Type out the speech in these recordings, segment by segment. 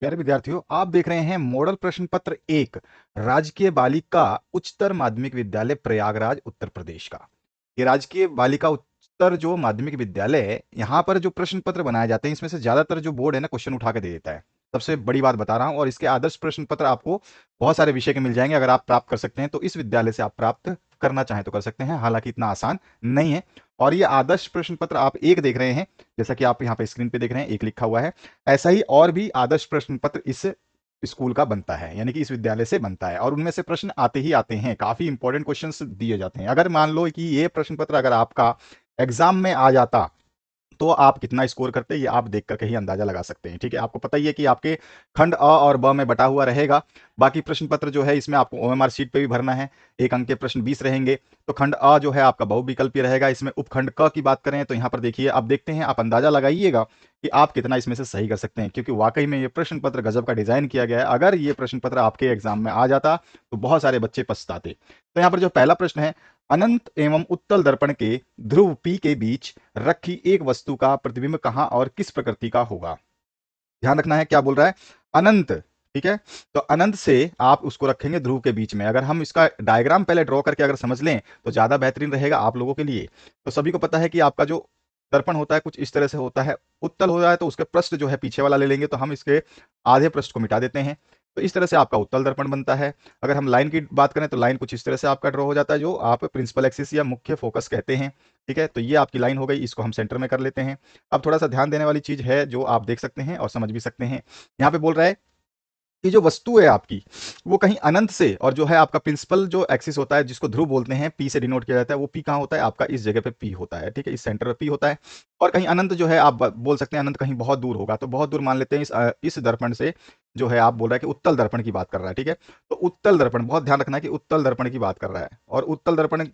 प्यारे विद्यार्थियों आप देख रहे हैं मॉडल प्रश्न पत्र एक राजकीय बालिका उच्चतर माध्यमिक विद्यालय प्रयागराज उत्तर प्रदेश का ये राजकीय बालिका उच्चतर जो माध्यमिक विद्यालय है यहाँ पर जो प्रश्न पत्र बनाए जाते हैं इसमें से ज्यादातर जो बोर्ड है ना क्वेश्चन उठा के दे देता है सबसे बड़ी बात बता रहा हूँ और इसके आदर्श प्रश्न पत्र आपको बहुत सारे विषय के मिल जाएंगे अगर आप प्राप्त कर सकते हैं तो इस विद्यालय से आप प्राप्त करना चाहें तो कर सकते हैं हालांकि इतना आसान नहीं है और ये आदर्श प्रश्न पत्र आप एक देख रहे हैं जैसा कि आप यहाँ पे स्क्रीन पे देख रहे हैं एक लिखा हुआ है ऐसा ही और भी आदर्श प्रश्न पत्र इस स्कूल का बनता है यानी कि इस विद्यालय से बनता है और उनमें से प्रश्न आते ही आते हैं काफी इंपॉर्टेंट क्वेश्चन दिए जाते हैं अगर मान लो कि ये प्रश्न पत्र अगर आपका एग्जाम में आ जाता तो आप कितना स्कोर करते हैं ये आप देख करके ही अंदाजा लगा सकते हैं ठीक है आपको पता ही है कि आपके खंड अ और ब में बटा हुआ रहेगा बाकी प्रश्न पत्र जो है इसमें आपको ओएमआर शीट पे भी भरना है एक अंक के प्रश्न 20 रहेंगे तो खंड अ जो है आपका बहुविकल्पी रहेगा इसमें उपखंड क की बात करें तो यहाँ पर देखिए आप देखते हैं आप अंदाजा लगाइएगा कि आप कितना इसमें से सही कर सकते हैं क्योंकि वाकई में ये प्रश्न पत्र गजब का डिजाइन किया गया है अगर ये प्रश्न पत्र आपके एग्जाम में आ जाता तो बहुत सारे बच्चे पछताते तो यहाँ पर जो पहला प्रश्न है अनंत एवं उत्तल दर्पण के ध्रुव पी के बीच रखी एक वस्तु का प्रतिबिंब कहाँ और किस प्रकृति का होगा ध्यान रखना है क्या बोल रहा है अनंत ठीक है तो अनंत से आप उसको रखेंगे ध्रुव के बीच में अगर हम इसका डायग्राम पहले ड्रॉ करके अगर समझ लें तो ज्यादा बेहतरीन रहेगा आप लोगों के लिए तो सभी को पता है कि आपका जो दर्पण होता है कुछ इस तरह से होता है उत्तल हो जाए है तो उसके प्रश्न जो है पीछे वाला ले लेंगे तो हम इसके आधे प्रश्न को मिटा देते हैं तो इस तरह से आपका उत्तल दर्पण बनता है अगर हम लाइन की बात करें तो लाइन कुछ इस तरह से आपका ड्रॉ हो जाता है जो आप प्रिंसिपल एक्सिस या मुख्य फोकस कहते हैं ठीक है तो ये आपकी लाइन हो गई इसको हम सेंटर में कर लेते हैं अब थोड़ा सा ध्यान देने वाली चीज़ है जो आप देख सकते हैं और समझ भी सकते हैं यहाँ पे बोल रहा है कि जो वस्तु है आपकी वो कहीं अनंत से और जो है आपका प्रिंसिपल जो एक्सिस होता है जिसको ध्रुव बोलते हैं पी से डिनोट किया जाता है वो पी कहाँ होता है आपका इस जगह पे पी होता है ठीक है इस सेंटर पे पी होता है और कहीं अनंत जो है आप बोल सकते हैं अनंत कहीं बहुत दूर होगा तो बहुत दूर मान लेते हैं इस इस दर्पण से जो है आप बोल रहे हैं कि उत्तल दर्पण की बात कर रहा है ठीक है तो उत्तल दर्पण बहुत ध्यान रखना है कि उत्तल दर्पण की बात कर रहा है और उत्तल दर्पण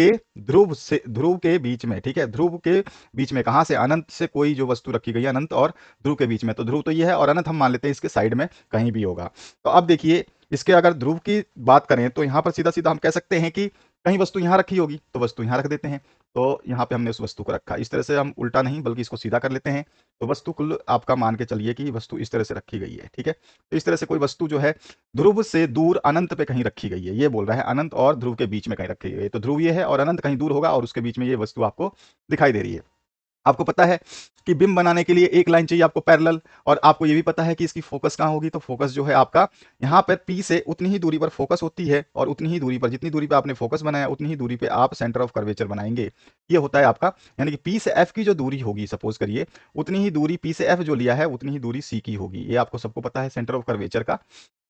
के ध्रुव से ध्रुव के बीच में ठीक है ध्रुव के बीच में कहां से अनंत से कोई जो वस्तु रखी गई अनंत और ध्रुव के बीच में तो ध्रुव तो ये है और अनंत हम मान लेते हैं इसके साइड में कहीं भी होगा तो अब देखिए इसके अगर ध्रुव की बात करें तो यहां पर सीधा सीधा हम कह सकते हैं कि कहीं वस्तु यहां रखी होगी तो वस्तु यहां रख देते हैं तो यहाँ पे हमने उस वस्तु को रखा इस तरह से हम उल्टा नहीं बल्कि इसको सीधा कर लेते हैं तो वस्तु कुल आपका मान के चलिए कि वस्तु इस तरह से रखी गई है ठीक है तो इस तरह से कोई वस्तु जो है ध्रुव से दूर अनंत पे कहीं रखी गई है ये बोल रहा है अनंत और ध्रुव के बीच में कहीं रखी गई है तो ध्रुव ये है और अनंत कहीं दूर होगा और उसके बीच में ये वस्तु आपको दिखाई दे रही है आपको पता है कि बिम बनाने के लिए एक लाइन चाहिए आपको पैरेलल और आपको ये भी पता है कि इसकी फोकस कहाँ होगी तो फोकस जो है आपका यहाँ पर पी से उतनी ही दूरी पर फोकस होती है और उतनी ही दूरी पर जितनी दूरी पर आपने फोकस बनाया उतनी ही दूरी पर आप सेंटर ऑफ कर्वेचर बनाएंगे ये होता है आपका यानी कि पी से एफ की जो दूरी होगी सपोज करिए उतनी ही दूरी पी से एफ जो लिया है उतनी ही दूरी सी की होगी ये आपको सबको पता है सेंटर ऑफ कर्वेचर का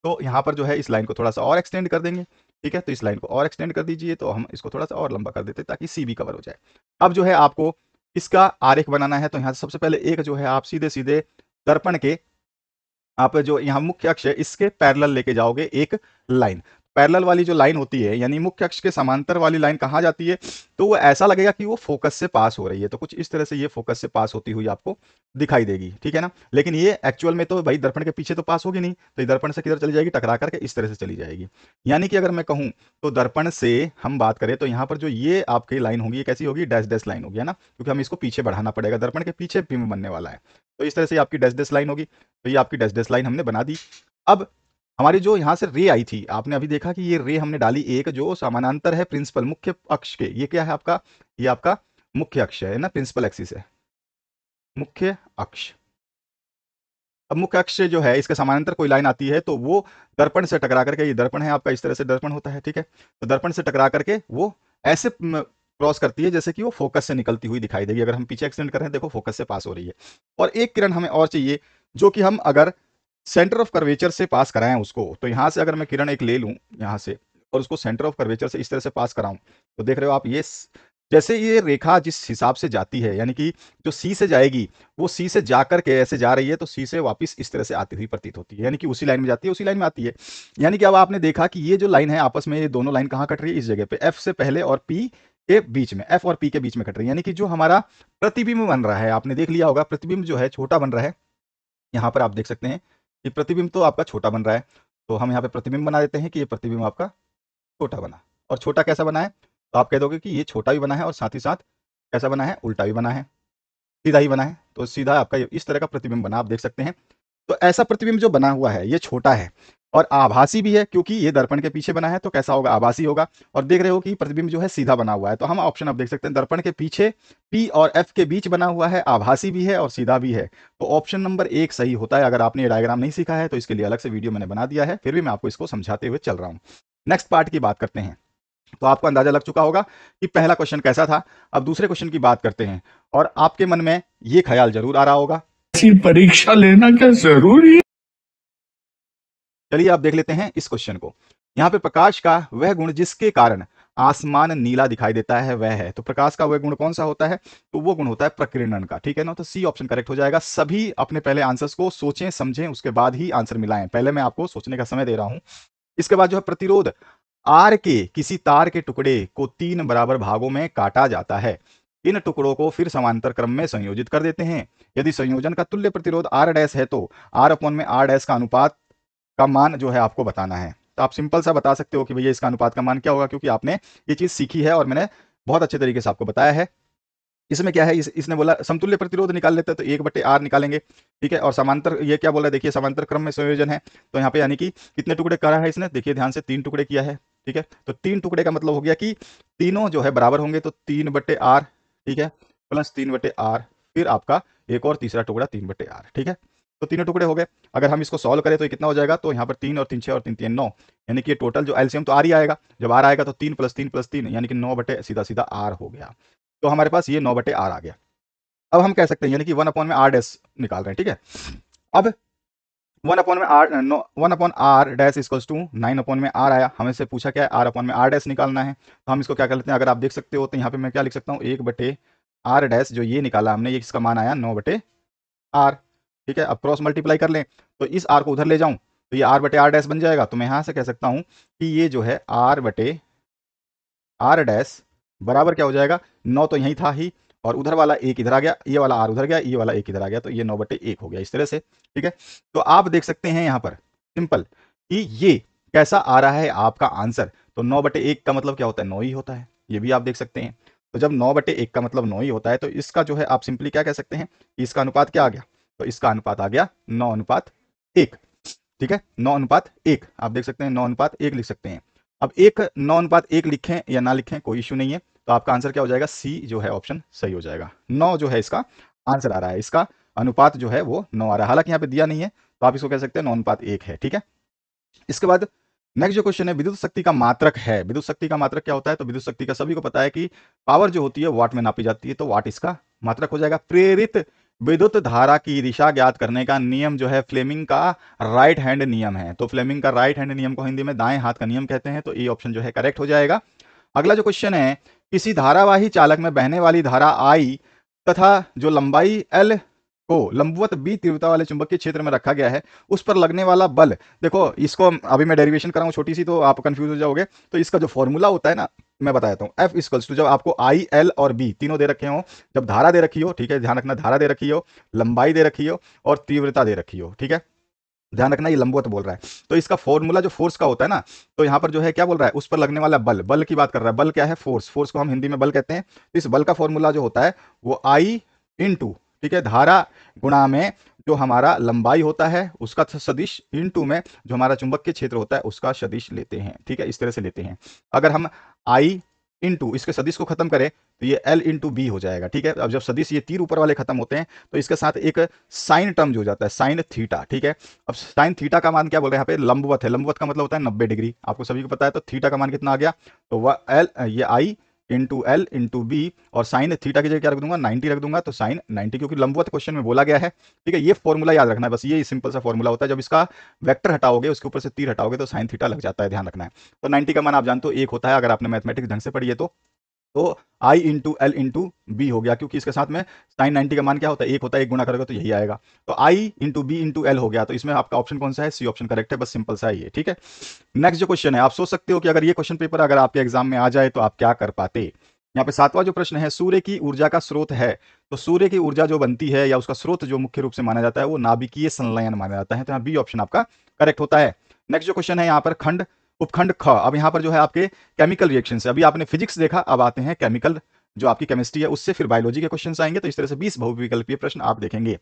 तो यहाँ पर जो है इस लाइन को थोड़ा सा और एक्सटेंड कर देंगे ठीक है तो इस लाइन को और एक्सटेंड कर दीजिए तो हम इसको थोड़ा सा और लंबा कर देते ताकि सी भी कवर हो जाए अब जो है आपको इसका आरेख बनाना है तो यहाँ से सबसे पहले एक जो है आप सीधे सीधे दर्पण के आप जो यहाँ मुख्य अक्ष है इसके पैरल लेके जाओगे एक लाइन पैरल वाली जो लाइन होती है यानी मुख्य अक्ष के समांतर वाली लाइन कहाँ जाती है तो वो ऐसा लगेगा कि वो फोकस से पास हो रही है तो कुछ इस तरह से ये फोकस से पास होती हुई आपको दिखाई देगी ठीक है ना लेकिन ये एक्चुअल में तो भाई दर्पण के पीछे तो पास होगी नहीं तो दर्पण से किधर चली जाएगी टकरा करके इस तरह से चली जाएगी यानी कि अगर मैं कहूँ तो दर्पण से हम बात करें तो यहाँ पर जो ये आपकी लाइन होगी ये कैसी होगी डैश डैश लाइन होगी है ना क्योंकि हम इसको पीछे बढ़ाना पड़ेगा दर्पण के पीछे बनने वाला है तो इस तरह से आपकी डैश डैश लाइन होगी तो ये आपकी डैश डैश लाइन हमने बना दी अब हमारी जो यहाँ से रे आई थी आपने अभी देखा कि ये रे हमने डाली एक जो समानांतर है प्रिंसिपल मुख्य अक्ष के ये क्या है आपका ये आपका मुख्य अक्ष है ना प्रिंसिपल एक्सिस है मुख्य अक्ष अब मुख्य अक्ष जो है इसके समानांतर कोई लाइन आती है तो वो दर्पण से टकरा करके ये दर्पण है आपका इस तरह से दर्पण होता है ठीक है तो दर्पण से टकरा करके वो ऐसे क्रॉस करती है जैसे कि वो फोकस से निकलती हुई दिखाई देगी अगर हम पीछे एक्सीडेंट कर रहे हैं देखो फोकस से पास हो रही है और एक किरण हमें और चाहिए जो कि हम अगर सेंटर ऑफ कर्वेचर से पास कराएं उसको तो यहाँ से अगर मैं किरण एक ले लूँ यहाँ से और उसको सेंटर ऑफ कर्वेचर से इस तरह से पास कराऊँ तो देख रहे हो आप ये जैसे ये रेखा जिस हिसाब से जाती है यानी कि जो सी से जाएगी वो सी से जा के ऐसे जा रही है तो सी से वापस इस तरह से आती हुई प्रतीत होती है यानी कि उसी लाइन में जाती है उसी लाइन में आती है यानी कि अब आपने देखा कि ये जो लाइन है आपस में ये दोनों लाइन कहाँ कट रही है इस जगह पे एफ से पहले और पी के बीच में एफ और पी के बीच में कट रही है यानी कि जो हमारा प्रतिबिंब बन रहा है आपने देख लिया होगा प्रतिबिंब जो है छोटा बन रहा है यहाँ पर आप देख सकते हैं ये प्रतिबिंब तो आपका छोटा बन रहा है तो हम यहाँ पे प्रतिबिंब बना देते हैं कि ये प्रतिबिंब आपका छोटा बना और छोटा कैसा बना है तो आप कह दोगे कि ये छोटा भी बना है और साथ ही साथ कैसा बना है उल्टा भी बना है सीधा ही बना है तो सीधा आपका इस तरह का प्रतिबिंब बना आप देख सकते हैं तो ऐसा प्रतिबिंब जो बना हुआ है ये छोटा है और आभासी भी है क्योंकि ये दर्पण के पीछे बना है तो कैसा होगा आभासी होगा और देख रहे हो कि प्रतिबिंब जो है सीधा बना हुआ है तो हम ऑप्शन आप देख सकते हैं दर्पण के पीछे पी और एफ के बीच बना हुआ है आभासी भी है और सीधा भी है तो ऑप्शन नंबर एक सही होता है अगर आपने ये डायग्राम नहीं सीखा है तो इसके लिए अलग से वीडियो मैंने बना दिया है फिर भी मैं आपको इसको समझाते हुए चल रहा हूँ नेक्स्ट पार्ट की बात करते हैं तो आपको अंदाजा लग चुका होगा कि पहला क्वेश्चन कैसा था अब दूसरे क्वेश्चन की बात करते हैं और आपके मन में ये ख्याल जरूर आ रहा होगा परीक्षा लेना क्या जरूरी चलिए आप देख लेते हैं इस क्वेश्चन को यहाँ पे प्रकाश का वह गुण जिसके कारण आसमान नीला दिखाई देता है वह है तो प्रकाश का वह गुण कौन सा होता है तो वो गुण होता है प्रकीर्णन का ठीक है ना तो सी ऑप्शन करेक्ट हो जाएगा सभी अपने पहले आंसर्स को सोचें समझें उसके बाद ही आंसर मिलाएं पहले मैं आपको सोचने का समय दे रहा हूं इसके बाद जो है प्रतिरोध आर के किसी तार के टुकड़े को तीन बराबर भागों में काटा जाता है इन टुकड़ों को फिर समांतर क्रम में संयोजित कर देते हैं यदि संयोजन का तुल्य प्रतिरोध आर डैश है तो आर अपन में आर डैश का अनुपात का मान जो है आपको बताना है तो आप सिंपल सा बता सकते हो कि भैया इसका अनुपात का मान क्या होगा क्योंकि आपने ये चीज़ सीखी है और मैंने बहुत अच्छे तरीके से आपको बताया है इसमें क्या है इस, इसने बोला समतुल्य प्रतिरोध निकाल लेते हैं तो एक बटे आर निकालेंगे ठीक है और समांतर ये क्या बोला देखिए समांतर क्रम में संयोजन है तो यहाँ पे यानी कि कितने टुकड़े करा है इसने देखिए ध्यान से तीन टुकड़े किया है ठीक है तो तीन टुकड़े का मतलब हो गया कि तीनों जो है बराबर होंगे तो तीन बटे ठीक है प्लस तीन बटे फिर आपका एक और तीसरा टुकड़ा तीन बटे ठीक है तो तीनों टुकड़े हो गए अगर हम इसको सॉल्व करें तो कितना हो जाएगा तो यहाँ पर तीन और तीन छः और तीन तीन नौ यानी कि ये टोटल जो एल्सियम तो आर ही आएगा जब आर आएगा तो तीन प्लस तीन प्लस तीन यानी कि नौ बटे सीधा सीधा आर हो गया तो हमारे पास ये नौ बटे आर आ गया अब हम कह सकते हैं यानी कि वन अपॉन में आर डैस निकाल रहे हैं ठीक है अब वन अपॉन में R one upon R dash equals to nine upon में आर आया हमें से पूछा क्या है आर अपॉन में आर डैस निकालना है तो हम इसको क्या कर लेते हैं अगर आप देख सकते हो तो यहाँ पे मैं क्या लिख सकता हूँ एक बटे आर डैस जो ये निकाला हमने ये इसका मान आया नौ बटे आर ठीक है अब क्रॉस मल्टीप्लाई कर लें तो इस आर को उधर ले जाऊं तो ये आर बटे आर डैश बन जाएगा तो मैं यहां से कह सकता हूं कि ये जो है आर बटे आर डैश बराबर क्या हो जाएगा नौ तो यही था ही और उधर वाला एक इधर आ गया ये वाला आर उधर गया ये वाला एक इधर आ गया तो ये नौ बटे एक हो गया इस तरह से ठीक है तो आप देख सकते हैं यहां पर सिंपल कि ये कैसा आ रहा है आपका आंसर तो नौ बटे एक का मतलब क्या होता है नौ ही होता है ये भी आप देख सकते हैं तो जब नौ बटे एक का मतलब नौ ही होता है तो इसका जो है आप सिंपली क्या कह सकते हैं इसका अनुपात क्या आ गया तो इसका अनुपात आ गया नौ अनुपात एक ठीक है नौ अनुपात एक आप देख सकते हैं नौ अनुपात एक लिख सकते हैं अब एक नौ अनुपात एक लिखें या ना लिखें कोई इश्यू नहीं है तो आपका आंसर क्या हो जाएगा सी जो है ऑप्शन सही हो जाएगा नौ जो है इसका आंसर आ रहा है इसका अनुपात जो है वो नौ आ रहा है हालांकि यहाँ पे दिया नहीं है तो आप इसको कह सकते हैं नौ अनुपात एक है ठीक है इसके बाद नेक्स्ट जो क्वेश्चन है विद्युत शक्ति का मात्रक है विद्युत शक्ति का मात्रक क्या होता है तो विद्युत शक्ति का सभी को पता है कि पावर जो होती है वाट में नापी जाती है तो वाट इसका मात्रक हो जाएगा प्रेरित विद्युत धारा की दिशा ज्ञात करने का नियम जो है फ्लेमिंग का राइट हैंड नियम है तो फ्लेमिंग का राइट हैंड नियम को हिंदी में दाएं हाथ का नियम कहते हैं तो ये ऑप्शन जो है करेक्ट हो जाएगा अगला जो क्वेश्चन है किसी धारावाही चालक में बहने वाली धारा आई तथा जो लंबाई एल को लंबवत बी तीव्रता वाले चुंबक के क्षेत्र में रखा गया है उस पर लगने वाला बल देखो इसको अभी मैं डेरिवेशन कराऊँ छोटी सी तो आप कंफ्यूज हो जाओगे तो इसका जो फॉर्मूला होता है ना मैं बताया देता हूँ एफ इक्वल्स टू जब आपको आई एल और बी तीनों दे रखे हो जब धारा दे रखी हो ठीक है ध्यान रखना धारा दे रखी हो लंबाई दे रखी हो और तीव्रता दे रखी हो ठीक है ध्यान रखना ये लंबवत बोल रहा है तो इसका फॉर्मूला जो फोर्स का होता है ना तो यहाँ पर जो है क्या बोल रहा है उस पर लगने वाला बल बल की बात कर रहा है बल क्या है फोर्स फोर्स को हम हिंदी में बल कहते हैं इस बल का फॉर्मूला जो होता है वो आई इन ठीक है धारा गुणा में जो हमारा लंबाई होता है उसका सदिश इन टू में जो हमारा चुंबक के क्षेत्र होता है उसका सदिश लेते हैं ठीक है इस तरह से लेते हैं अगर हम आई टू इसके सदिश को खत्म करें तो ये एल इंटू बी हो जाएगा ठीक है अब जब सदिश ये तीर ऊपर वाले खत्म होते हैं तो इसके साथ एक साइन टर्म जो हो जाता है साइन थीटा ठीक है अब साइन थीटा का मान क्या बोल रहे हैं यहाँ पे लंबवत है लंबवत का मतलब होता है नब्बे डिग्री आपको सभी को पता है तो थीटा का मान कितना आ गया तो वह एल ये I into L into B और साइन थीटा की जगह क्या रख दूंगा 90 रख दूंगा तो साइन 90 क्योंकि लंबवत क्वेश्चन में बोला गया है ठीक है ये फॉर्मूला याद रखना है बस ये सिंपल सा फॉर्मूला होता है जब इसका वैक्टर हटाओगे उसके ऊपर से तीर हटाओगे तो साइन थीटा लग जाता है ध्यान रखना है तो नाइन्टी का मान आप जानते हो एक होता है अगर आपने मैथमेटिक्स ढंग से पढ़िए तो तो I into L into B हो गया क्योंकि इसके साथ में साइन 90 का मान क्या होता है एक होता है एक गुणा करोगे तो यही आएगा तो I into B into L हो गया तो इसमें आपका ऑप्शन कौन सा है सी ऑप्शन करेक्ट है बस सिंपल सा ही है ठीक है नेक्स्ट जो क्वेश्चन है आप सोच सकते हो कि अगर ये क्वेश्चन पेपर अगर आपके एग्जाम में आ जाए तो आप क्या कर पाते यहाँ पे सातवां जो प्रश्न है सूर्य की ऊर्जा का स्रोत है तो सूर्य की ऊर्जा जो बनती है या उसका स्रोत जो मुख्य रूप से माना जाता है वो नाभिकीय संलयन माना जाता है तो यहाँ बी ऑप्शन आपका करेक्ट होता है नेक्स्ट जो क्वेश्चन है यहाँ पर खंड उपखंड ख अब यहाँ पर जो है आपके केमिकल रिएक्शन से अभी आपने फिजिक्स देखा अब आते हैं केमिकल जो आपकी केमिस्ट्री है उससे फिर बायोलॉजी के क्वेश्चन आएंगे तो इस तरह से बीस बहुविकल्पीय प्रश्न आप देखेंगे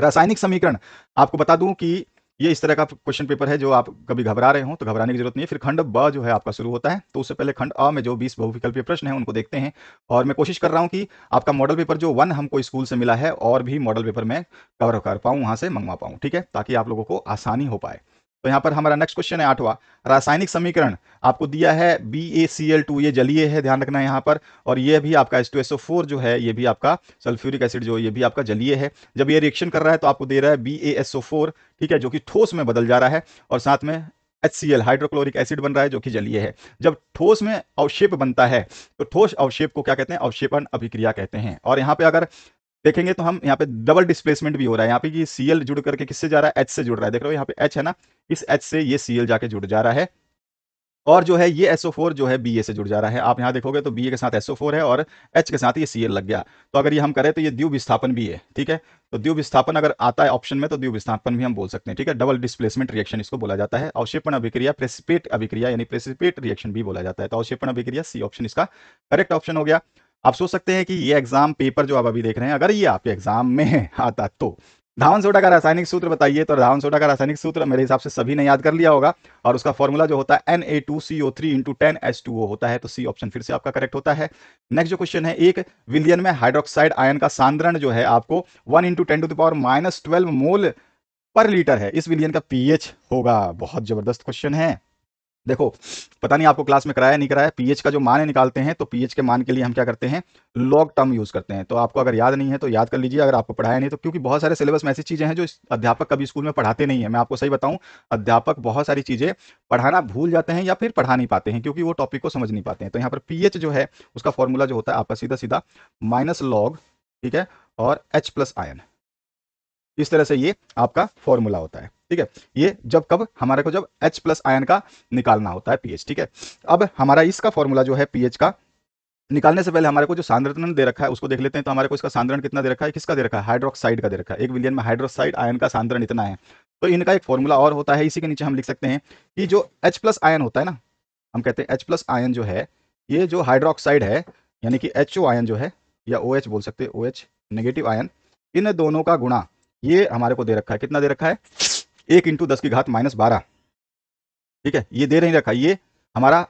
रासायनिक समीकरण आपको बता दूं कि ये इस तरह का क्वेश्चन पेपर है जो आप कभी घबरा रहे हो तो घबराने की जरूरत नहीं है फिर खंड ब जो है आपका शुरू होता है तो उससे पहले खंड अ में जो बीस बहुविकल्पीय प्रश्न है उनको देखते हैं और मैं कोशिश कर रहा हूँ कि आपका मॉडल पेपर जो वन हमको स्कूल से मिला है और भी मॉडल पेपर मैं कवर कर पाऊँ वहाँ से मंगवा पाऊँ ठीक है ताकि आप लोगों को आसानी हो पाए तो यहाँ पर हमारा नेक्स्ट क्वेश्चन है आठवां रासायनिक समीकरण आपको दिया है B A C L two ये जलीय है ध्यान रखना यहाँ पर और ये भी आपका एच टू फोर जो है ये भी आपका सल्फ्यूरिक एसिड जो ये भी आपका जलीय है जब ये रिएक्शन कर रहा है तो आपको दे रहा है बी ए एसओ फोर ठीक है जो कि ठोस में बदल जा रहा है और साथ में H C L hydrochloric acid बन रहा है जो कि जलीय है जब ठोस में अवशेप बनता है तो ठोस अवशेप को क्या कहते हैं अवशेपन अभिक्रिया कहते हैं और यहाँ पे अगर देखेंगे तो हम यहाँ पे डबल डिस्प्लेसमेंट भी हो रहा है यहाँ पे सी एल जुड़ करके किससे जा रहा है एच से जुड़ रहा है देख रहे हो यहाँ पे एच है ना इस एच से ये सी जाके जुड़ जा रहा है और जो है ये SO4 जो है BA से जुड़ जा रहा है आप यहाँ देखोगे तो BA के साथ SO4 है और H के साथ ये Cl लग गया तो अगर ये हम करें तो ये द्यू विस्थापन भी है ठीक है तो द्यू विस्थापन अगर आता है ऑप्शन में तो द्यू विस्थापन भी हम बोल सकते हैं ठीक है डबल डिस्प्लेसमेंट रिएक्शन इसको बोला जाता है अवशेपण अभिक्रिया प्रेसिपेट अभिक्रिया यानी प्रेसिपेट रिएक्शन भी बोला जाता है तो अवशेपण अभिक्रिया सी ऑप्शन इसका करेक्ट ऑप्शन हो गया आप सोच सकते हैं कि ये एग्जाम पेपर जो आप अभी देख रहे हैं अगर ये आपके एग्जाम में आता तो धावन सोडा का रासायनिक सूत्र बताइए तो धावन सोडा का रासायनिक सूत्र मेरे हिसाब से सभी ने याद कर लिया होगा और उसका फॉर्मूला जो होता है N A two C O three into ten S two होता है तो सी ऑप्शन फिर से आपका करेक्ट होता है नेक्स्ट जो क्वेश्चन है एक विलियन में हाइड्रोक्साइड आयन का सांद्रण जो है आपको one into ten to the power minus twelve mole पर लीटर है इस विलियन का पीएच होगा बहुत जबरदस्त क्वेश्चन है देखो पता नहीं आपको क्लास में कराया नहीं कराया पीएच का जो मान है निकालते हैं तो पीएच के मान के लिए हम क्या करते हैं लॉग टर्म यूज़ करते हैं तो आपको अगर याद नहीं है तो याद कर लीजिए अगर आपको पढ़ाया नहीं तो क्योंकि बहुत सारे सिलेबस में ऐसी चीज़ें हैं जो अध्यापक कभी स्कूल में पढ़ाते नहीं है मैं आपको सही बताऊं अध्यापक बहुत सारी चीज़ें पढ़ाना भूल जाते हैं या फिर पढ़ा नहीं पाते हैं क्योंकि वो टॉपिक को समझ नहीं पाते हैं तो यहाँ पर पीएच जो है उसका फॉर्मूला जो होता है आपका सीधा सीधा माइनस लॉग ठीक है और एच प्लस आयन इस तरह से ये आपका फॉर्मूला होता है ठीक है ये जब कब हमारे को जब एच प्लस आयन का निकालना होता है पीएच ठीक है अब हमारा इसका फॉर्मूला जो है पीएच का निकालने से पहले हमारे को जो सांद्रण दे रखा है उसको देख लेते हैं तो हमारे को इसका सांद्रण कितना दे रखा है किसका दे रखा है हाइड्रोक्साइड का दे रखा है एक विलियन में हाइड्रोक्साइड आयन का सांद्रण इतना है तो इनका एक फॉर्मूला और होता है इसी के नीचे हम लिख सकते हैं कि जो एच प्लस आयन होता है ना हम कहते हैं एच प्लस आयन जो है ये जो हाइड्रोक्साइड है यानी कि एच आयन जो है या ओ OH बोल सकते हैं ओ एच नेगेटिव आयन इन दोनों का गुणा ये हमारे को दे रखा है कितना दे रखा है एक इंटू दस की घात माइनस बारह ठीक है ये दे नहीं रखा ये हमारा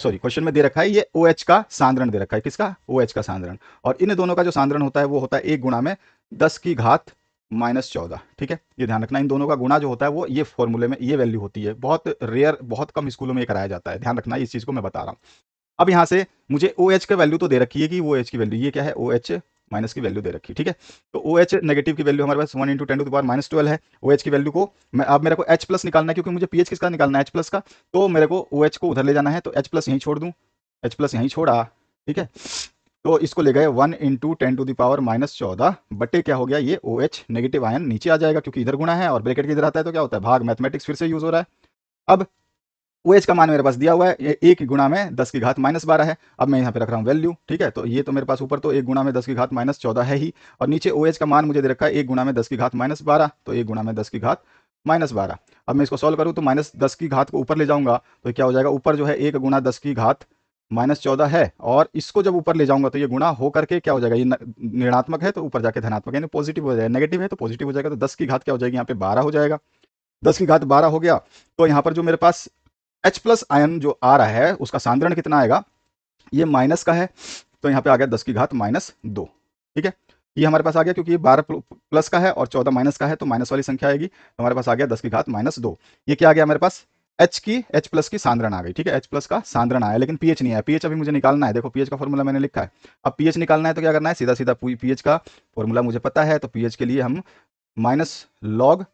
सॉरी क्वेश्चन में दे रखा है ये ओ OH का सांद्रण दे रखा है किसका ओ OH का सांद्रण और इन दोनों का जो सांद्रण होता है वो होता है एक गुणा में दस की घात माइनस चौदह ठीक है ये ध्यान रखना इन दोनों का गुणा जो होता है वो ये फॉर्मूले में ये वैल्यू होती है बहुत रेयर बहुत कम स्कूलों में ये कराया जाता है ध्यान रखना इस चीज़ को मैं बता रहा हूँ अब यहाँ से मुझे ओ OH का वैल्यू तो दे रखी है कि वो एच की वैल्यू ये क्या है ओ OH माइनस की वैल्यू दे रखी ठीक है तो ओ एच नेगेटिव की वैल्यू हमारे पास वन इंटू टेन टू दोबारा माइनस ट्वेल्व है ओ एच की वैल्यू को मैं अब मेरे को एच प्लस निकालना है क्योंकि मुझे पी एच किसका निकालना है एच प्लस का तो मेरे को ओ एच को उधर ले जाना है तो एच प्लस यहीं छोड़ दूँ एच प्लस यहीं छोड़ा ठीक है तो इसको ले गए one into ten to the power minus चौदह बटे क्या हो गया ये ओ एच नेगेटिव आयन नीचे आ जाएगा क्योंकि इधर गुणा है और ब्रैकेट की इधर आता है तो क्या होता है भाग मैथमेटिक्स फिर से यूज हो रहा है अब ओ का मान मेरे पास दिया हुआ है एक गुणा में दस की घात माइनस बारह है अब मैं यहाँ पे रख रहा हूँ वैल्यू ठीक है तो ये तो मेरे पास ऊपर तो एक गुणा में दस की घात माइनस चौदह है ही और नीचे ओ एच का मान मुझे दे रखा है एक गुणा में दस की घात माइनस बारह तो एक गुणा में दस की घात माइनस बारह अब मैं इसको सॉल्व करूँ तो माइनस दस की घात को ऊपर ले जाऊँगा तो क्या हो जाएगा ऊपर जो है एक गुणा दस की घात माइनस चौदह है और इसको जब ऊपर ले जाऊंगा तो ये गुणा हो करके क्या हो जाएगा ये निर्णात्मक है तो ऊपर जाके धनात्मक यानी पॉजिटिव हो जाएगा नेगेटिव है तो पॉजिटिव हो जाएगा तो दस की घात क्या हो जाएगी यहाँ पे बारह हो जाएगा दस की घात बारह हो गया तो यहाँ पर जो मेरे पास H प्लस आयन जो आ रहा है उसका सांद्रण कितना आएगा ये माइनस का है तो यहाँ पे आ गया दस की घात माइनस दो ठीक है ये हमारे पास आ गया क्योंकि ये बारह प्लस का है और चौदह माइनस का है तो माइनस वाली संख्या आएगी तो हमारे पास आ गया दस की घात माइनस दो ये क्या आ गया हमारे पास एच की एच प्लस की सांद्रण आ गई ठीक है एच प्लस का सांद्रण आया लेकिन पीएच नहीं आया पीएच अभी मुझे निकालना है देखो पीएच का फॉर्मूला मैंने लिखा है अब पीएच निकालना है तो क्या करना है सीधा सीधा पीएच का फॉर्मूला मुझे पता है तो पीएच के लिए हम माइनस लॉग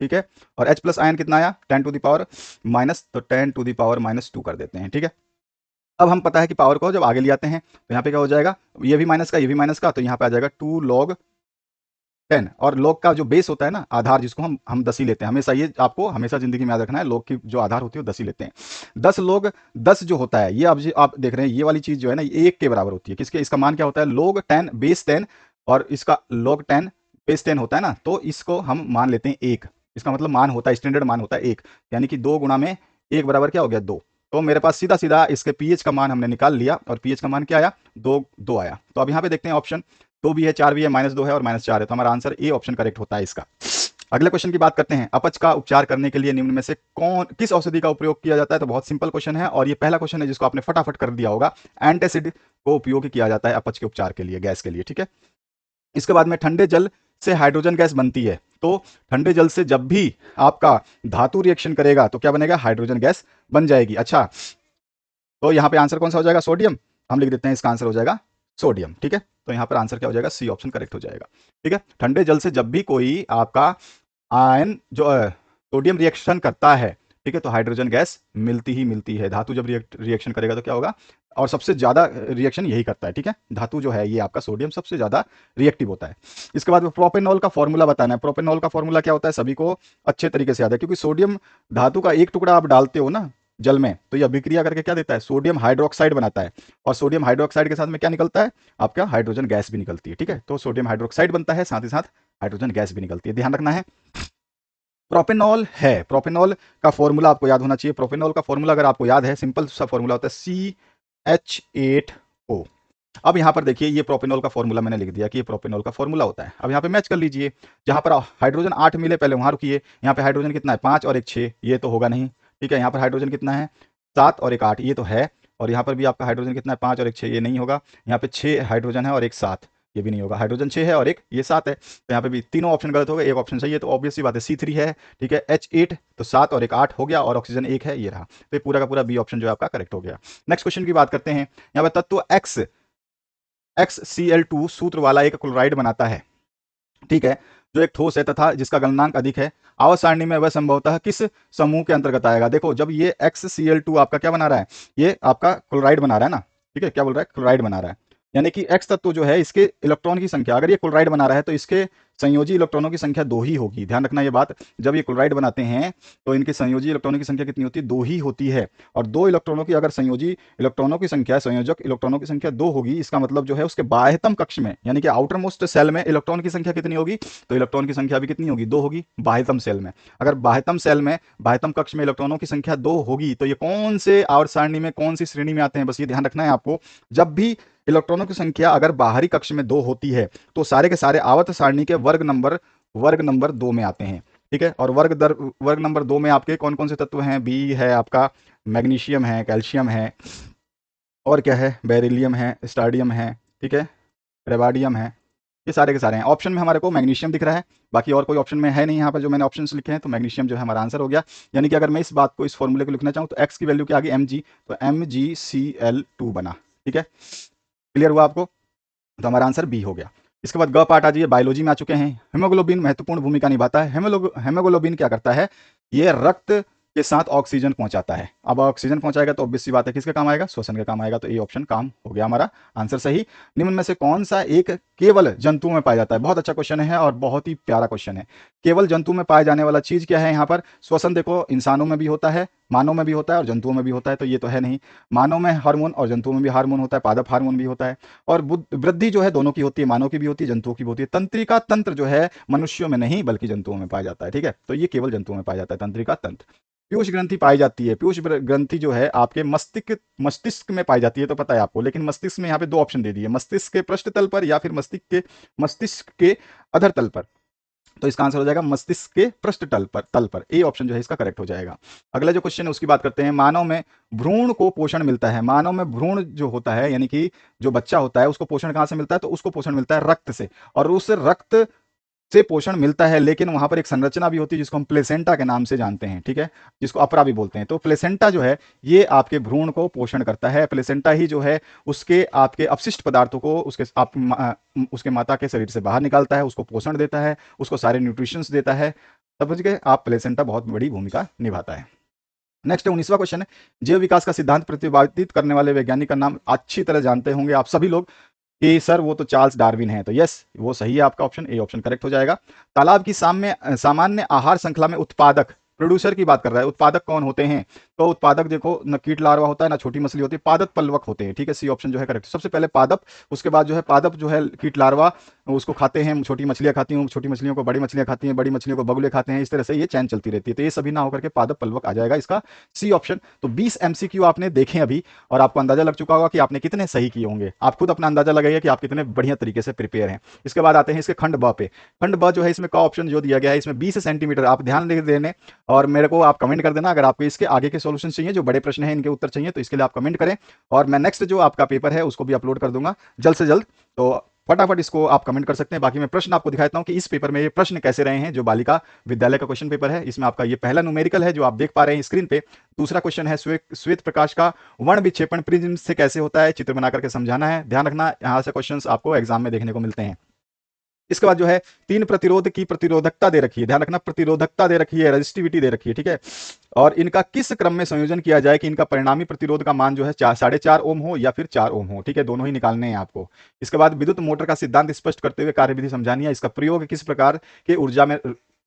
ठीक है और H प्लस आयन कितना आया टेन टू दावर माइनस तो ten to the power minus two कर देते हैं ठीक है अब हम पता है कि पावर को जब आगे ले आते हैं तो यहाँ पे क्या हो जाएगा ये भी माइनस का ये भी माइनस का तो यहाँ पे आ जाएगा टू लॉग टेन और लॉग का जो बेस होता है ना आधार जिसको हम हम दसी लेते हैं हमेशा ये आपको हमेशा जिंदगी में याद रखना है लॉग की जो आधार होती है वो दसी लेते हैं दस लॉग दस जो होता है ये आप आप देख रहे हैं ये वाली चीज़ जो है ना एक के बराबर होती है किसके इसका मान क्या होता है लॉग टेन बेस टेन और इसका लॉग टेन बेस टेन होता है ना तो इसको हम मान लेते हैं एक इसका मतलब मान होता है स्टैंडर्ड मान होता है एक यानी कि दो गुणा में एक बराबर क्या हो गया दो तो मेरे पास सीधा सीधा इसके पीएच का मान हमने निकाल लिया और पीएच का मान क्या आया दो दो आया तो अब यहाँ पे देखते हैं ऑप्शन दो भी है चार भी है माइनस दो है और माइनस चार है तो हमारा आंसर ए ऑप्शन करेक्ट होता है इसका अगले क्वेश्चन की बात करते हैं अपच का उपचार करने के लिए निम्न में से कौन किस औषधि का उपयोग किया जाता है तो बहुत सिंपल क्वेश्चन है और ये पहला क्वेश्चन है जिसको आपने फटाफट कर दिया होगा एंटेसिड को उपयोग किया जाता है अपच के उपचार के लिए गैस के लिए ठीक है इसके बाद में ठंडे जल से हाइड्रोजन गैस बनती है तो ठंडे जल से जब भी आपका धातु रिएक्शन करेगा तो क्या बनेगा हाइड्रोजन गैस बन जाएगी अच्छा तो यहाँ पे आंसर कौन सा हो जाएगा सोडियम हम लिख देते हैं इसका आंसर हो जाएगा सोडियम ठीक है तो यहाँ पर आंसर क्या हो जाएगा सी ऑप्शन करेक्ट हो जाएगा ठीक है ठंडे जल से जब भी कोई आपका आयन जो सोडियम रिएक्शन करता है ठीक है तो हाइड्रोजन गैस मिलती ही मिलती है धातु जब रिएक्शन करेगा तो क्या होगा और सबसे ज़्यादा रिएक्शन यही करता है ठीक है धातु जो है ये आपका सोडियम सबसे ज़्यादा रिएक्टिव होता है इसके बाद प्रोपेनॉल का फॉर्मूला बताना है प्रोपेनॉल का फॉर्मूला क्या होता है सभी को अच्छे तरीके से याद है क्योंकि सोडियम धातु का एक टुकड़ा आप डालते हो ना जल में तो यह अभिक्रिया करके क्या देता है सोडियम हाइड्रोक्साइड बनाता है और सोडियम हाइड्रोक्साइड के साथ में क्या निकलता है आपका हाइड्रोजन गैस भी निकलती है ठीक है तो सोडियम हाइड्रोक्साइड बनता है साथ ही साथ हाइड्रोजन गैस भी निकलती है ध्यान रखना है प्रोपेनॉल है प्रोपेनॉल का फॉर्मूला आपको याद होना चाहिए प्रोपेनॉल का फॉर्मूला अगर आपको याद है सिंपल सा फॉर्मूला होता है सी एच एट ओ अब यहाँ पर देखिए ये प्रोपेनॉल का फॉर्मूला मैंने लिख दिया कि ये प्रोपेनॉल का फॉर्मूला होता है अब यहाँ पे मैच कर लीजिए जहाँ पर हाइड्रोजन आठ मिले पहले वहाँ रुकिए यहाँ पे हाइड्रोजन कितना है पाँच और एक छः ये तो होगा नहीं ठीक है यहाँ पर हाइड्रोजन कितना है सात और एक आठ ये तो है और यहाँ पर भी आपका हाइड्रोजन कितना है पाँच और एक छः ये नहीं होगा यहाँ पे छः हाइड्रोजन है और एक सात ये भी नहीं होगा हाइड्रोजन छः है और एक ये सात है तो यहाँ पे भी तीनों ऑप्शन गलत हो गए एक ऑप्शन सही है तो ऑब्वियसली बात है सी थ्री है ठीक है एच एट तो सात और एक आठ हो गया और ऑक्सीजन एक है ये रहा तो ये पूरा का पूरा बी ऑप्शन जो है आपका करेक्ट हो गया नेक्स्ट क्वेश्चन की बात करते हैं यहाँ पर तत्व X X C L two सूत्र वाला एक क्लोराइड बनाता है ठीक है जो एक ठोस है तथा जिसका गलनांक अधिक है आवास सारणी में वह संभवतः किस समूह के अंतर्गत आएगा देखो जब ये एक्स सी एल टू आपका क्या बना रहा है ये आपका क्लोराइड बना रहा है ना ठीक है क्या बोल रहा है क्लोराइड बना रहा है यानी कि एक्स तत्व जो है इसके इलेक्ट्रॉन की संख्या अगर ये क्लोराइड बना रहा है तो इसके संयोजी इलेक्ट्रॉनों की संख्या दो ही होगी ध्यान रखना ये बात जब ये क्लोराइड बनाते हैं तो इनके संयोजी इलेक्ट्रॉनों की संख्या कितनी होती है दो ही होती है और दो इलेक्ट्रॉनों की अगर संयोजी इलेक्ट्रॉनों की संख्या संयोजक इलेक्ट्रॉनों की संख्या दो होगी इसका मतलब जो है उसके बाह्यतम कक्ष में यानी कि आउटर मोस्ट सेल में इलेक्ट्रॉन की संख्या कितनी होगी तो इलेक्ट्रॉन की संख्या भी कितनी होगी दो होगी बाह्यतम सेल में अगर बाह्यतम सेल में बाह्यतम कक्ष में इलेक्ट्रॉनों की संख्या दो होगी तो ये कौन से आवर सारणी में कौन सी श्रेणी में आते हैं बस ये ध्यान रखना है आपको जब भी इलेक्ट्रॉनों की संख्या अगर बाहरी कक्ष में दो होती है तो सारे के सारे आवत सारणी के वर्ग नंबर वर्ग नंबर दो में आते हैं ठीक है और वर्ग दर वर्ग नंबर दो में आपके कौन कौन से तत्व हैं बी है आपका मैग्नीशियम है कैल्शियम है और क्या है बेरिलियम है स्टाडियम है ठीक है रेवाडियम है ये सारे के सारे हैं ऑप्शन में हमारे को मैग्नीशियम दिख रहा है बाकी और कोई ऑप्शन में है नहीं यहाँ पर जो मैंने ऑप्शन लिखे हैं तो मैग्नीशियम जो है हमारा आंसर हो गया यानी कि अगर मैं इस बात को इस फॉर्मूले को लिखना चाहूँ तो एक्स की वैल्यू के आगे एम तो एम बना ठीक है क्लियर हुआ आपको तो हमारा आंसर बी हो गया इसके बाद ग पार्ट आ जाइए बायोलॉजी में आ चुके हैं हेमोग्लोबिन महत्वपूर्ण भूमिका निभाता है हेमोग्लोबिन क्या करता है ये रक्त के साथ ऑक्सीजन पहुंचाता है अब ऑक्सीजन पहुंचाएगा तो ऑब्वियस सी बात है किसका काम आएगा श्वसन का काम आएगा तो ये ऑप्शन काम हो गया हमारा आंसर सही निम्न में से कौन सा एक केवल जंतु में पाया जाता है बहुत अच्छा क्वेश्चन है और बहुत ही प्यारा क्वेश्चन है केवल जंतु में पाया जाने वाला चीज क्या है यहाँ पर श्वसन देखो इंसानों में भी होता है मानव में भी होता है और जंतुओं में भी होता है तो ये तो है नहीं मानव में हार्मोन और जंतुओं में भी हार्मोन होता है पादप हार्मोन भी होता है और वृद्धि जो है दोनों की होती है मानव की भी होती है जंतुओं की भी होती है तंत्रिका तंत्र जो है मनुष्यों में नहीं बल्कि जंतुओं में पाया जाता है ठीक है तो ये केवल जंतुओं में पाया जाता है तंत्रिका तंत्र पीयूष ग्रंथि पाई जाती है पीयूष ग्रंथि जो है आपके मस्तिष्क मस्तिष्क में पाई जाती है तो पता है आपको लेकिन मस्तिष्क में यहाँ पे दो ऑप्शन दे दिए मस्तिष्क के पृष्ठ तल पर या फिर मस्तिष्क के मस्तिष्क के अधर तल पर तो इसका आंसर हो जाएगा मस्तिष्क के पृष्ठ तल पर तल पर ए ऑप्शन जो है इसका करेक्ट हो जाएगा अगला जो क्वेश्चन है उसकी बात करते हैं मानव में भ्रूण को पोषण मिलता है मानव में भ्रूण जो होता है यानी कि जो बच्चा होता है उसको पोषण कहां से मिलता है तो उसको पोषण मिलता है रक्त से और उस रक्त से पोषण मिलता है लेकिन वहां पर एक संरचना भी होती है जिसको हम प्लेसेंटा के नाम से जानते हैं ठीक है जिसको अपरा भी बोलते हैं तो प्लेसेंटा जो है ये आपके भ्रूण को पोषण करता है प्लेसेंटा ही जो है उसके आपके अपशिष्ट पदार्थों को उसके आप मा, उसके माता के शरीर से बाहर निकालता है उसको पोषण देता है उसको सारे न्यूट्रिशंस देता है समझ के आप प्लेसेंटा बहुत बड़ी भूमिका निभाता है नेक्स्ट है उन्नीसवा क्वेश्चन है जीव विकास का सिद्धांत प्रतिपादित करने वाले वैज्ञानिक का नाम अच्छी तरह जानते होंगे आप सभी लोग कि सर वो तो चार्ल्स डार्विन है तो यस वो सही है आपका ऑप्शन ए ऑप्शन करेक्ट हो जाएगा तालाब की सामने सामान्य आहार श्रृंखला में उत्पादक प्रोड्यूसर की बात कर रहा है उत्पादक कौन होते हैं तो उत्पादक देखो न कीट लार्वा होता है ना छोटी मछली होती है पादप पलवक होते हैं ठीक है सी ऑप्शन जो है करेक्ट सबसे पहले पादप उसके बाद जो है पादप जो है कीट लार्वा उसको खाते हैं छोटी मछलियाँ खाती हूँ छोटी मछलियों को बड़ी मछलियाँ खाती हैं बड़ी मछलियों को बगुले खाते हैं इस तरह से ये चैन चलती रहती है तो ये सभी ना होकर के पादप पलवक आ जाएगा इसका सी ऑप्शन तो बीस एम आपने देखे अभी और आपको अंदाजा लग चुका होगा कि आपने कितने सही किए होंगे आप खुद अपना अंदाजा लगाइए कि आप कितने बढ़िया तरीके से प्रिपेयर हैं इसके बाद आते हैं इसके खंड ब पे खंड ब जो है इसमें का ऑप्शन जो दिया गया है इसमें बीस सेंटीमीटर आप ध्यान देने और मेरे को आप कमेंट कर देना अगर आपको इसके आगे के सोल्यूशन चाहिए जो बड़े प्रश्न है इनके उत्तर चाहिए तो इसके लिए आप कमेंट करें और मैं नेक्स्ट जो आपका पेपर है उसको भी अपलोड कर दूंगा जल्द से जल्द तो फटाफट इसको आप कमेंट कर सकते हैं बाकी मैं प्रश्न आपको दिखाता हूँ कि इस पेपर में ये प्रश्न कैसे रहे हैं जो बालिका विद्यालय का क्वेश्चन पेपर है इसमें आपका ये पहला न्यूमेरिकल है जो आप देख पा रहे हैं स्क्रीन पे दूसरा क्वेश्चन है श्वेत प्रकाश का वर्ण विक्षेपण प्रिज्म से कैसे होता है चित्र बना करके समझाना है ध्यान रखना यहाँ से क्वेश्चन आपको एग्जाम में देखने को मिलते हैं इसके बाद जो है तीन प्रतिरोध की प्रतिरोधकता दे रखी है ध्यान रखना प्रतिरोधकता दे रखी है रजिस्टिविटी दे रखी है ठीक है और इनका किस क्रम में संयोजन किया जाए कि इनका परिणामी प्रतिरोध का मान जो है चार साढ़े चार ओम हो या फिर चार ओम हो ठीक है दोनों ही निकालने हैं आपको इसके बाद विद्युत मोटर का सिद्धांत स्पष्ट करते हुए कार्यविधि समझानी है इसका प्रयोग किस प्रकार के ऊर्जा में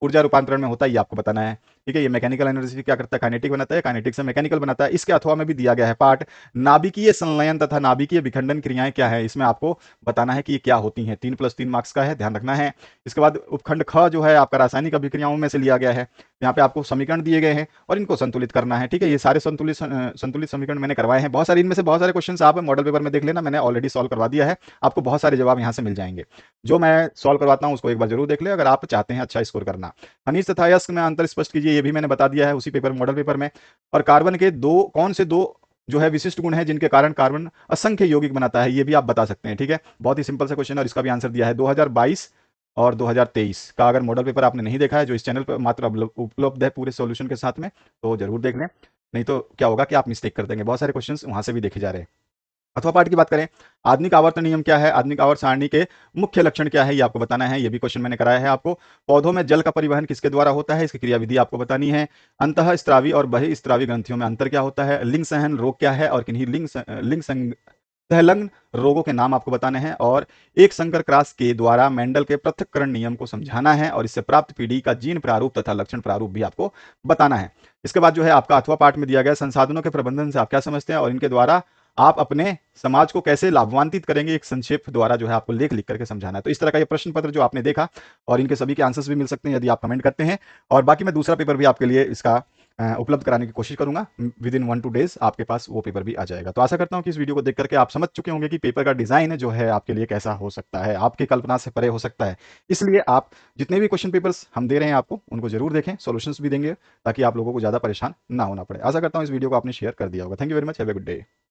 ऊर्जा रूपांतरण में होता है ये आपको बताना है ठीक है ये मैकेनिकल एनर्जी क्या करता है काइनेटिक बनाता है काइनेटिक से मैकेनिकल बनाता है इसके अथवा में भी दिया गया है पार्ट नाभिकीय संलयन तथा नाभिकीय विखंडन क्रियाएं क्या है इसमें आपको बताना है कि ये क्या होती है तीन प्लस तीन मार्क्स का है ध्यान रखना है इसके बाद उपखंड ख जो है आपका रासायनिक अभिक्रियाओं में से लिया गया है यहाँ पे आपको समीकरण दिए गए हैं और इनको संतुलित करना है ठीक है ये सारे संतुलित संतुलित समीकरण मैंने करवाए हैं बहुत सारे इनमें से बहुत सारे क्वेश्चन आप मॉडल पेपर में देख लेना मैंने ऑलरेडी सॉल्व करवा दिया है आपको बहुत सारे जवाब यहाँ से मिल जाएंगे जो मैं सॉल्व करवाता हूँ उसको एक बार जरूर देख ले अगर आप चाहते हैं अच्छा स्कोर करना खनिज तथा यस्क में अंतर स्पष्ट कीजिए ये भी मैंने बता दिया है उसी पेपर मॉडल पेपर में और कार्बन के दो कौन से दो जो है विशिष्ट गुण है जिनके कारण कार्बन असंख्य यौगिक बनाता है ये भी आप बता सकते हैं ठीक है बहुत ही सिंपल सा क्वेश्चन और इसका भी आंसर दिया है 2022 और 2023 का अगर मॉडल पेपर आपने नहीं देखा है जो इस चैनल पर मात्र उपलब्ध है पूरे सॉल्यूशन के साथ में तो जरूर देख लें नहीं तो क्या होगा कि आप मिस्टेक कर देंगे बहुत सारे क्वेश्चन वहां से भी देखे जा रहे हैं अथवा पाठ की बात करें आधुनिक आवर्तन नियम क्या है आधुनिक आवर्त सारणी के मुख्य लक्षण क्या है ये आपको बताना है ये भी क्वेश्चन मैंने कराया है आपको पौधों में जल का परिवहन किसके द्वारा होता है इसकी क्रियाविधि आपको बतानी है अंत स्त्रावी और बहि स्त्रावी ग्रंथियों में अंतर क्या होता है लिंग सहन रोग क्या है और किन्हीं लिंग लिंग सहलग्न रोगों के नाम आपको बताने हैं और एक संकर क्रास के द्वारा मेंडल के पृथककरण नियम को समझाना है और इससे प्राप्त पीढ़ी का जीन प्रारूप तथा लक्षण प्रारूप भी आपको बताना है इसके बाद जो है आपका अथवा पाठ में दिया गया संसाधनों के प्रबंधन से आप क्या समझते हैं और इनके द्वारा आप अपने समाज को कैसे लाभान्वित करेंगे एक संक्षेप द्वारा जो है आपको लेख लिख करके समझाना है तो इस तरह का ये प्रश्न पत्र जो आपने देखा और इनके सभी के आंसर्स भी मिल सकते हैं यदि आप कमेंट करते हैं और बाकी मैं दूसरा पेपर भी आपके लिए इसका उपलब्ध कराने की कोशिश करूंगा within one two days आपके पास वो पेपर भी आ जाएगा तो आशा करता हूं कि इस वीडियो को देख करके आप समझ चुके होंगे कि पेपर का डिजाइन जो है आपके लिए कैसा हो सकता है आपकी कल्पना से परे हो सकता है इसलिए आप जितने भी क्वेश्चन पेपर्स हम दे रहे हैं आपको उनको जरूर देखें सोल्यूशन भी देंगे ताकि आप लोगों को ज्यादा परेशान ना होना पड़े आशा करता हूँ इस वीडियो को आपने शेयर कर दिया होगा thank you very much have a good day